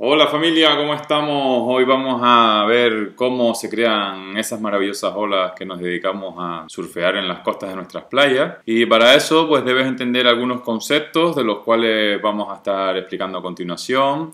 Hola familia, ¿cómo estamos? Hoy vamos a ver cómo se crean esas maravillosas olas que nos dedicamos a surfear en las costas de nuestras playas. Y para eso pues debes entender algunos conceptos de los cuales vamos a estar explicando a continuación.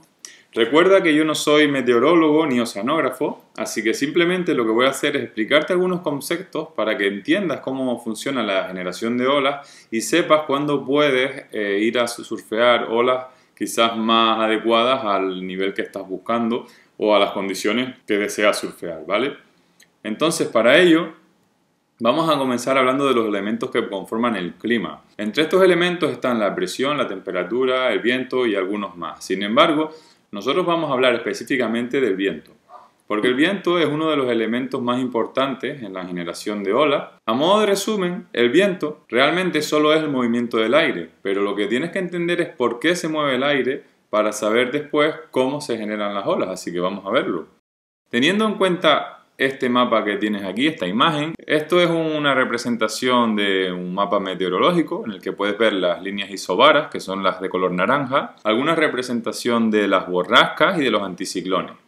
Recuerda que yo no soy meteorólogo ni oceanógrafo, así que simplemente lo que voy a hacer es explicarte algunos conceptos para que entiendas cómo funciona la generación de olas y sepas cuándo puedes eh, ir a surfear olas quizás más adecuadas al nivel que estás buscando o a las condiciones que deseas surfear, ¿vale? Entonces, para ello, vamos a comenzar hablando de los elementos que conforman el clima. Entre estos elementos están la presión, la temperatura, el viento y algunos más. Sin embargo, nosotros vamos a hablar específicamente del viento porque el viento es uno de los elementos más importantes en la generación de olas. A modo de resumen, el viento realmente solo es el movimiento del aire, pero lo que tienes que entender es por qué se mueve el aire para saber después cómo se generan las olas, así que vamos a verlo. Teniendo en cuenta este mapa que tienes aquí, esta imagen, esto es una representación de un mapa meteorológico en el que puedes ver las líneas isobaras, que son las de color naranja, alguna representación de las borrascas y de los anticiclones.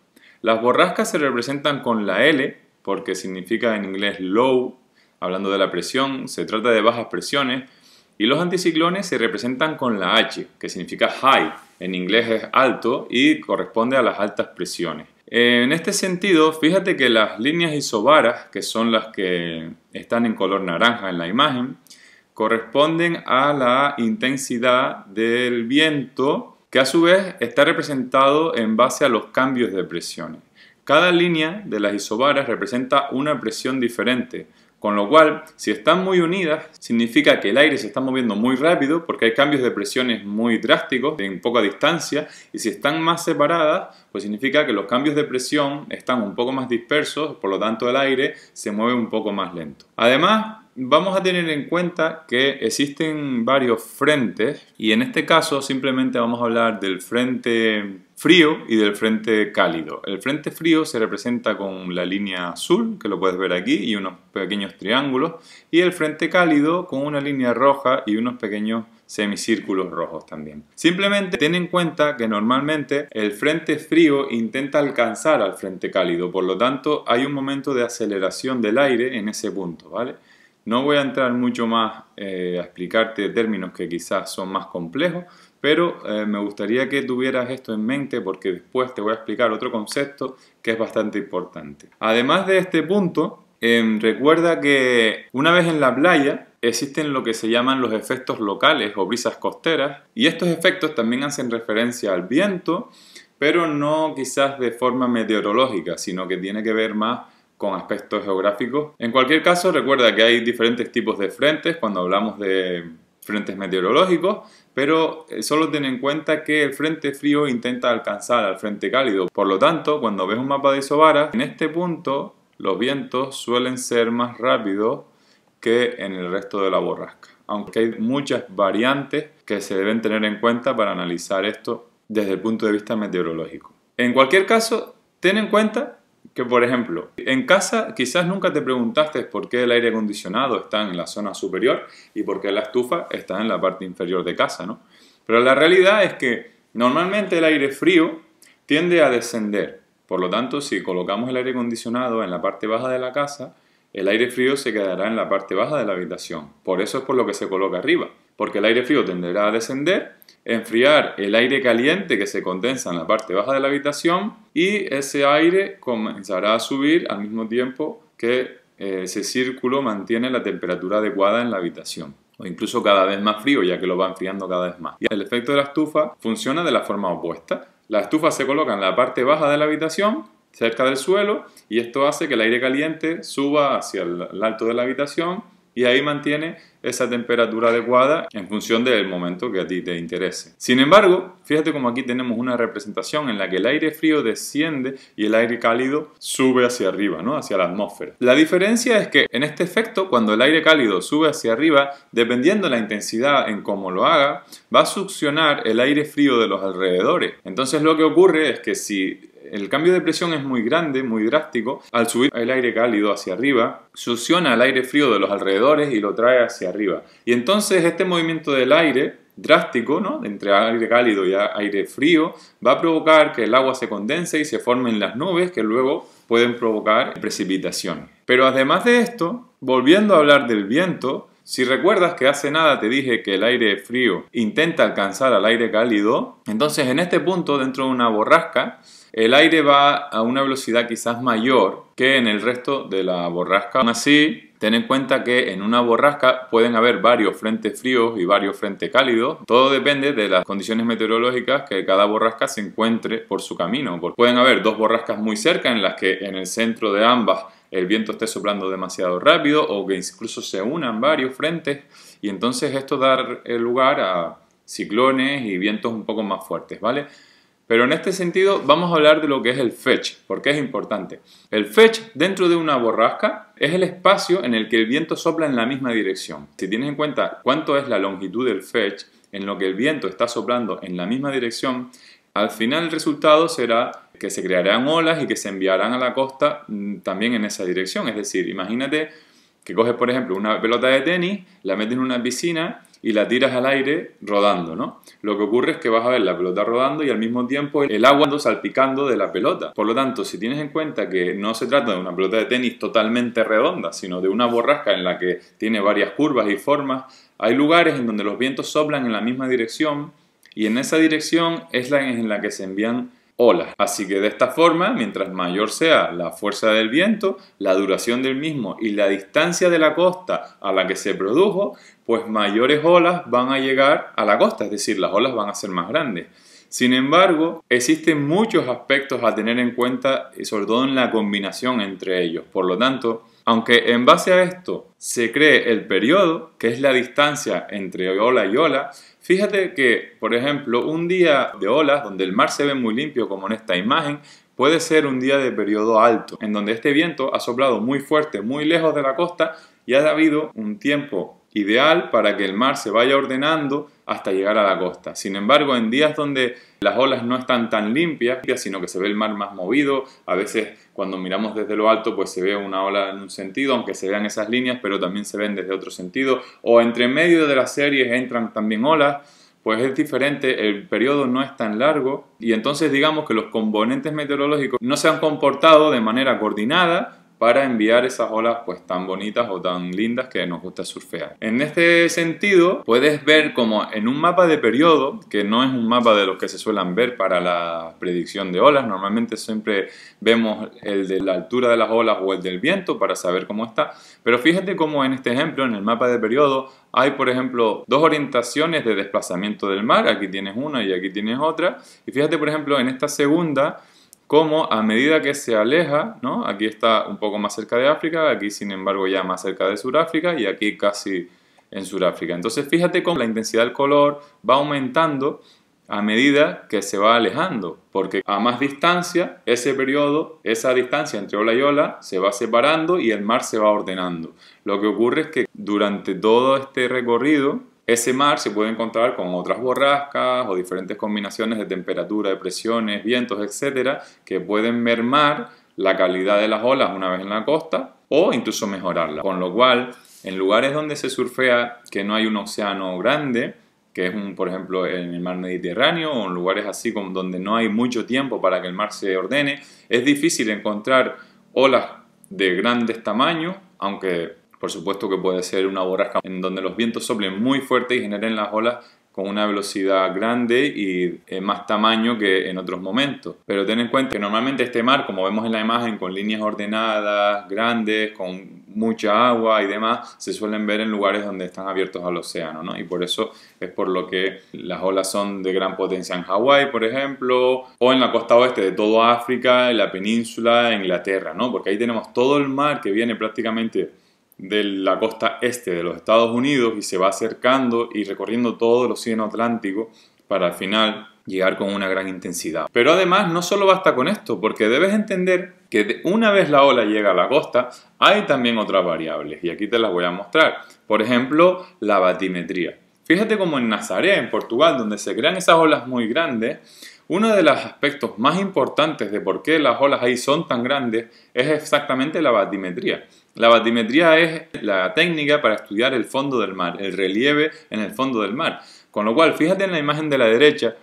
Las borrascas se representan con la L, porque significa en inglés low, hablando de la presión, se trata de bajas presiones, y los anticiclones se representan con la H, que significa high, en inglés es alto y corresponde a las altas presiones. En este sentido, fíjate que las líneas isobaras, que son las que están en color naranja en la imagen, corresponden a la intensidad del viento que a su vez está representado en base a los cambios de presiones. Cada línea de las isobaras representa una presión diferente, con lo cual, si están muy unidas, significa que el aire se está moviendo muy rápido porque hay cambios de presiones muy drásticos en poca distancia. Y si están más separadas, pues significa que los cambios de presión están un poco más dispersos, por lo tanto el aire se mueve un poco más lento. Además, vamos a tener en cuenta que existen varios frentes y en este caso simplemente vamos a hablar del frente frío y del frente cálido. El frente frío se representa con la línea azul, que lo puedes ver aquí, y unos pequeños triángulos, y el frente cálido con una línea roja y unos pequeños semicírculos rojos también. Simplemente ten en cuenta que normalmente el frente frío intenta alcanzar al frente cálido, por lo tanto hay un momento de aceleración del aire en ese punto, ¿vale? No voy a entrar mucho más eh, a explicarte términos que quizás son más complejos, pero eh, me gustaría que tuvieras esto en mente porque después te voy a explicar otro concepto que es bastante importante. Además de este punto, em, recuerda que una vez en la playa existen lo que se llaman los efectos locales o brisas costeras y estos efectos también hacen referencia al viento, pero no quizás de forma meteorológica, sino que tiene que ver más con aspectos geográficos. En cualquier caso, recuerda que hay diferentes tipos de frentes cuando hablamos de frentes meteorológicos, pero eh, solo ten en cuenta que el frente frío intenta alcanzar al frente cálido. Por lo tanto, cuando ves un mapa de Isobara, en este punto los vientos suelen ser más rápidos que en el resto de la borrasca, aunque hay muchas variantes que se deben tener en cuenta para analizar esto desde el punto de vista meteorológico. En cualquier caso, ten en cuenta que, por ejemplo, en casa quizás nunca te preguntaste por qué el aire acondicionado está en la zona superior y por qué la estufa está en la parte inferior de casa, ¿no? Pero la realidad es que normalmente el aire frío tiende a descender. Por lo tanto, si colocamos el aire acondicionado en la parte baja de la casa, el aire frío se quedará en la parte baja de la habitación. Por eso es por lo que se coloca arriba porque el aire frío tenderá a descender, enfriar el aire caliente que se condensa en la parte baja de la habitación y ese aire comenzará a subir al mismo tiempo que eh, ese círculo mantiene la temperatura adecuada en la habitación o incluso cada vez más frío ya que lo va enfriando cada vez más. Y el efecto de la estufa funciona de la forma opuesta. La estufa se coloca en la parte baja de la habitación cerca del suelo y esto hace que el aire caliente suba hacia el alto de la habitación y ahí mantiene esa temperatura adecuada en función del momento que a ti te interese. Sin embargo, fíjate como aquí tenemos una representación en la que el aire frío desciende y el aire cálido sube hacia arriba, ¿no? hacia la atmósfera. La diferencia es que en este efecto, cuando el aire cálido sube hacia arriba, dependiendo de la intensidad en cómo lo haga, va a succionar el aire frío de los alrededores. Entonces lo que ocurre es que si el cambio de presión es muy grande, muy drástico. Al subir el aire cálido hacia arriba, succiona el aire frío de los alrededores y lo trae hacia arriba. Y entonces este movimiento del aire drástico, entre aire cálido y aire frío, va a provocar que el agua se condense y se formen las nubes que luego pueden provocar precipitación. Pero además de esto, volviendo a hablar del viento, si recuerdas que hace nada te dije que el aire frío intenta alcanzar al aire cálido, entonces en este punto, dentro de una borrasca, el aire va a una velocidad quizás mayor que en el resto de la borrasca. Aún así, ten en cuenta que en una borrasca pueden haber varios frentes fríos y varios frentes cálidos. Todo depende de las condiciones meteorológicas que cada borrasca se encuentre por su camino. Pueden haber dos borrascas muy cerca en las que en el centro de ambas el viento esté soplando demasiado rápido o que incluso se unan varios frentes y entonces esto da lugar a ciclones y vientos un poco más fuertes, ¿vale? Pero en este sentido vamos a hablar de lo que es el fetch, porque es importante. El fetch dentro de una borrasca es el espacio en el que el viento sopla en la misma dirección. Si tienes en cuenta cuánto es la longitud del fetch en lo que el viento está soplando en la misma dirección, al final el resultado será que se crearán olas y que se enviarán a la costa mm, también en esa dirección. Es decir, imagínate que coges, por ejemplo, una pelota de tenis, la metes en una piscina y la tiras al aire rodando, ¿no? Lo que ocurre es que vas a ver la pelota rodando y al mismo tiempo el agua salpicando de la pelota. Por lo tanto, si tienes en cuenta que no se trata de una pelota de tenis totalmente redonda, sino de una borrasca en la que tiene varias curvas y formas, hay lugares en donde los vientos soplan en la misma dirección y en esa dirección es la en la que se envían olas. Así que de esta forma, mientras mayor sea la fuerza del viento, la duración del mismo y la distancia de la costa a la que se produjo, pues mayores olas van a llegar a la costa, es decir, las olas van a ser más grandes. Sin embargo, existen muchos aspectos a tener en cuenta, sobre todo en la combinación entre ellos. Por lo tanto, aunque en base a esto se cree el periodo, que es la distancia entre ola y ola. Fíjate que, por ejemplo, un día de olas donde el mar se ve muy limpio, como en esta imagen, puede ser un día de periodo alto, en donde este viento ha soplado muy fuerte, muy lejos de la costa, y ha habido un tiempo ideal para que el mar se vaya ordenando hasta llegar a la costa. Sin embargo, en días donde las olas no están tan limpias, sino que se ve el mar más movido, a veces cuando miramos desde lo alto, pues se ve una ola en un sentido, aunque se vean esas líneas, pero también se ven desde otro sentido. O entre medio de las series entran también olas, pues es diferente, el periodo no es tan largo y entonces digamos que los componentes meteorológicos no se han comportado de manera coordinada para enviar esas olas pues tan bonitas o tan lindas que nos gusta surfear. En este sentido, puedes ver como en un mapa de periodo, que no es un mapa de los que se suelen ver para la predicción de olas, normalmente siempre vemos el de la altura de las olas o el del viento para saber cómo está, pero fíjate cómo en este ejemplo, en el mapa de periodo, hay, por ejemplo, dos orientaciones de desplazamiento del mar. Aquí tienes una y aquí tienes otra. Y fíjate, por ejemplo, en esta segunda como a medida que se aleja, ¿no? aquí está un poco más cerca de África, aquí sin embargo ya más cerca de Sudáfrica y aquí casi en Sudáfrica. Entonces fíjate cómo la intensidad del color va aumentando a medida que se va alejando, porque a más distancia, ese periodo, esa distancia entre ola y ola se va separando y el mar se va ordenando. Lo que ocurre es que durante todo este recorrido, ese mar se puede encontrar con otras borrascas o diferentes combinaciones de temperatura, de presiones, vientos, etcétera, que pueden mermar la calidad de las olas una vez en la costa o incluso mejorarla. Con lo cual, en lugares donde se surfea que no hay un océano grande, que es un, por ejemplo, en el mar Mediterráneo o en lugares así donde no hay mucho tiempo para que el mar se ordene, es difícil encontrar olas de grandes tamaños, aunque por supuesto que puede ser una borrasca en donde los vientos soplen muy fuerte y generen las olas con una velocidad grande y eh, más tamaño que en otros momentos. Pero ten en cuenta que normalmente este mar, como vemos en la imagen, con líneas ordenadas, grandes, con mucha agua y demás, se suelen ver en lugares donde están abiertos al océano, ¿no? Y por eso es por lo que las olas son de gran potencia en Hawái, por ejemplo, o en la costa oeste de toda África, en la península, de Inglaterra, ¿no? Porque ahí tenemos todo el mar que viene prácticamente de la costa este de los Estados Unidos y se va acercando y recorriendo todo el Océano Atlántico para al final llegar con una gran intensidad. Pero además no solo basta con esto, porque debes entender que una vez la ola llega a la costa, hay también otras variables y aquí te las voy a mostrar. Por ejemplo, la batimetría. Fíjate como en Nazaré, en Portugal, donde se crean esas olas muy grandes, uno de los aspectos más importantes de por qué las olas ahí son tan grandes es exactamente la batimetría. La batimetría es la técnica para estudiar el fondo del mar, el relieve en el fondo del mar. Con lo cual, fíjate en la imagen de la derecha,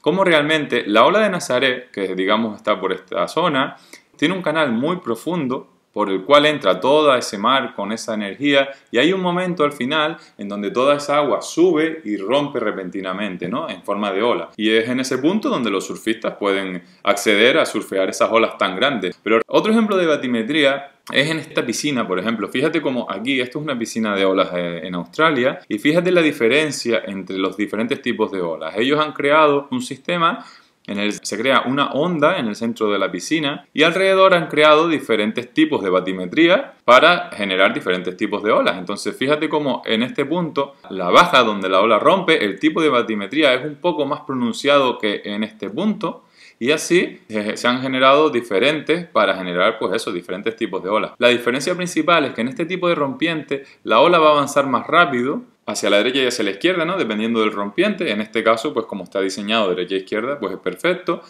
cómo realmente la ola de Nazaret, que digamos está por esta zona, tiene un canal muy profundo por el cual entra toda ese mar con esa energía y hay un momento al final en donde toda esa agua sube y rompe repentinamente, ¿no? En forma de ola. Y es en ese punto donde los surfistas pueden acceder a surfear esas olas tan grandes. Pero otro ejemplo de batimetría es en esta piscina, por ejemplo. Fíjate cómo aquí, esto es una piscina de olas eh, en Australia, y fíjate la diferencia entre los diferentes tipos de olas. Ellos han creado un sistema en el se crea una onda en el centro de la piscina y alrededor han creado diferentes tipos de batimetría para generar diferentes tipos de olas. Entonces, fíjate cómo en este punto, la baja donde la ola rompe, el tipo de batimetría es un poco más pronunciado que en este punto y así eh, se han generado diferentes para generar pues eso, diferentes tipos de olas. La diferencia principal es que en este tipo de rompiente la ola va a avanzar más rápido hacia la derecha y hacia la izquierda, ¿no? Dependiendo del rompiente. En este caso, pues como está diseñado derecha e izquierda, pues es perfecto.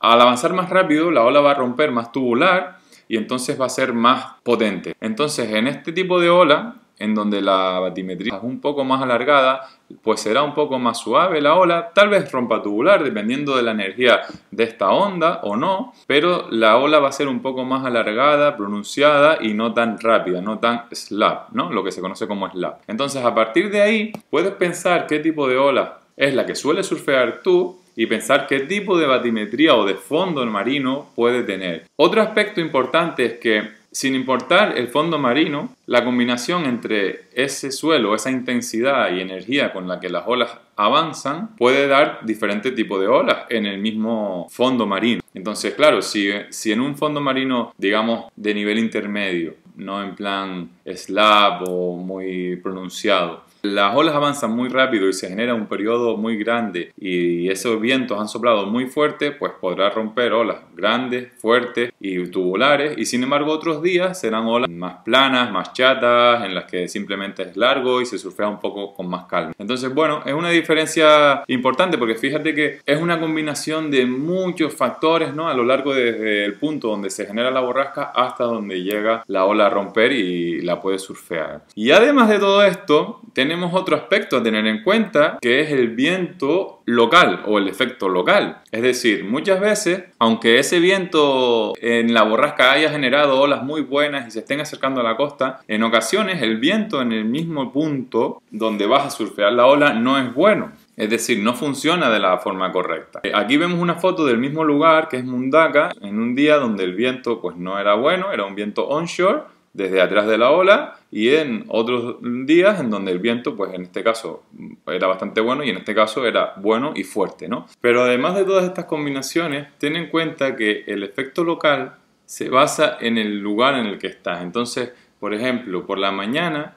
Al avanzar más rápido, la ola va a romper más tubular y entonces va a ser más potente. Entonces, en este tipo de ola, en donde la batimetría es un poco más alargada, pues será un poco más suave la ola, tal vez rompa tubular, dependiendo de la energía de esta onda o no, pero la ola va a ser un poco más alargada, pronunciada y no tan rápida, no tan slap, ¿no? Lo que se conoce como slap. Entonces, a partir de ahí, puedes pensar qué tipo de ola es la que suele surfear tú y pensar qué tipo de batimetría o de fondo marino puede tener. Otro aspecto importante es que sin importar el fondo marino, la combinación entre ese suelo, esa intensidad y energía con la que las olas avanzan puede dar diferente tipo de olas en el mismo fondo marino. Entonces, claro, si, si en un fondo marino, digamos, de nivel intermedio, no en plan slab o muy pronunciado, las olas avanzan muy rápido y se genera un periodo muy grande y esos vientos han soplado muy fuerte, pues podrá romper olas grandes, fuertes y tubulares y sin embargo otros días serán olas más planas, más chatas, en las que simplemente es largo y se surfea un poco con más calma. Entonces bueno, es una diferencia importante porque fíjate que es una combinación de muchos factores ¿no? a lo largo desde el punto donde se genera la borrasca hasta donde llega la ola a romper y la puede surfear. Y además de todo esto, tenemos tenemos otro aspecto a tener en cuenta, que es el viento local o el efecto local. Es decir, muchas veces, aunque ese viento en la borrasca haya generado olas muy buenas y se estén acercando a la costa, en ocasiones el viento en el mismo punto donde vas a surfear la ola no es bueno. Es decir, no funciona de la forma correcta. Eh, aquí vemos una foto del mismo lugar que es Mundaka, en un día donde el viento pues no era bueno, era un viento onshore desde atrás de la ola y en otros días en donde el viento, pues en este caso era bastante bueno y en este caso era bueno y fuerte, Pero además de todas estas combinaciones, ten en cuenta que el efecto local se basa en el lugar en el que estás. Entonces, por ejemplo, por la mañana,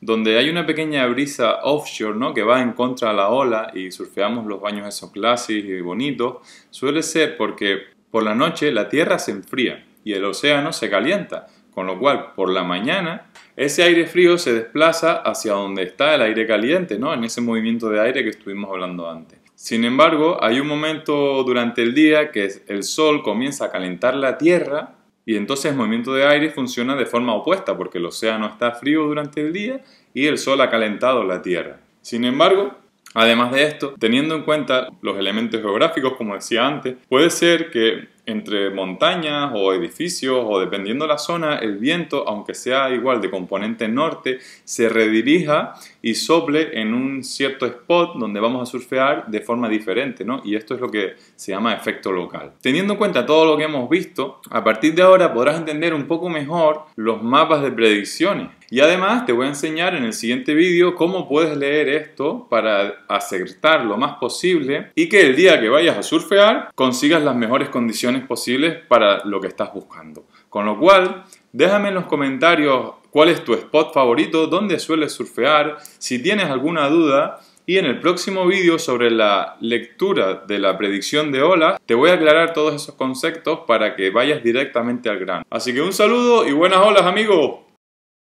donde hay una pequeña brisa offshore, ¿no? Que va en contra de la ola y surfeamos los baños esos clásicos y bonitos, suele ser porque por la noche la tierra se enfría y el océano se calienta con lo cual por la mañana ese aire frío se desplaza hacia donde está el aire caliente, ¿no? En ese movimiento de aire que estuvimos hablando antes. Sin embargo, hay un momento durante el día que el sol comienza a calentar la Tierra y entonces el movimiento de aire funciona de forma opuesta porque el océano está frío durante el día y el sol ha calentado la Tierra. Sin embargo, Además de esto, teniendo en cuenta los elementos geográficos, como decía antes, puede ser que entre montañas o edificios o dependiendo la zona, el viento, aunque sea igual de componente norte, se redirija y sople en un cierto spot donde vamos a surfear de forma diferente, ¿no? Y esto es lo que se llama efecto local. Teniendo en cuenta todo lo que hemos visto, a partir de ahora podrás entender un poco mejor los mapas de predicciones. Y además te voy a enseñar en el siguiente vídeo cómo puedes leer esto para acertar lo más posible y que el día que vayas a surfear consigas las mejores condiciones posibles para lo que estás buscando. Con lo cual, déjame en los comentarios cuál es tu spot favorito, dónde sueles surfear, si tienes alguna duda. Y en el próximo vídeo sobre la lectura de la predicción de olas, te voy a aclarar todos esos conceptos para que vayas directamente al grano. Así que un saludo y buenas olas amigos.